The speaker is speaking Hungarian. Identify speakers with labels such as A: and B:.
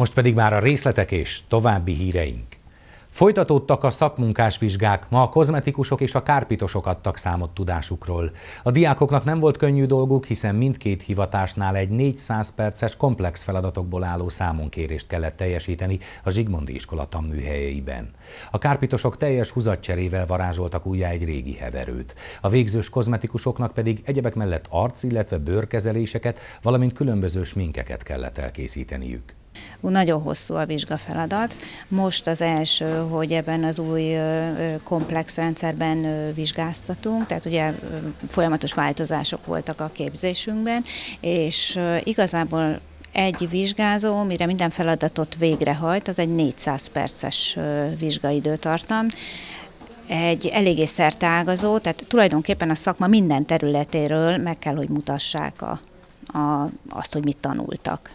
A: Most pedig már a részletek és további híreink. Folytatódtak a szakmunkás vizsgák, ma a kozmetikusok és a kárpitosok adtak számot tudásukról. A diákoknak nem volt könnyű dolguk, hiszen mindkét hivatásnál egy 400 perces komplex feladatokból álló számonkérést kellett teljesíteni a Zsigmondi iskola tanműhelyeiben. A kárpitosok teljes húzatcserével varázsoltak újjá egy régi heverőt. A végzős kozmetikusoknak pedig egyebek mellett arc, illetve bőrkezeléseket, valamint különböző sminkeket kellett elkészíteniük.
B: Nagyon hosszú a vizsgafeladat. Most az első, hogy ebben az új komplex rendszerben vizsgáztatunk, tehát ugye folyamatos változások voltak a képzésünkben, és igazából egy vizsgázó, mire minden feladatot végrehajt, az egy 400 perces vizsgaidőtartam egy eléggé szertágazó, tehát tulajdonképpen a szakma minden területéről meg kell, hogy mutassák a, a, azt, hogy mit tanultak.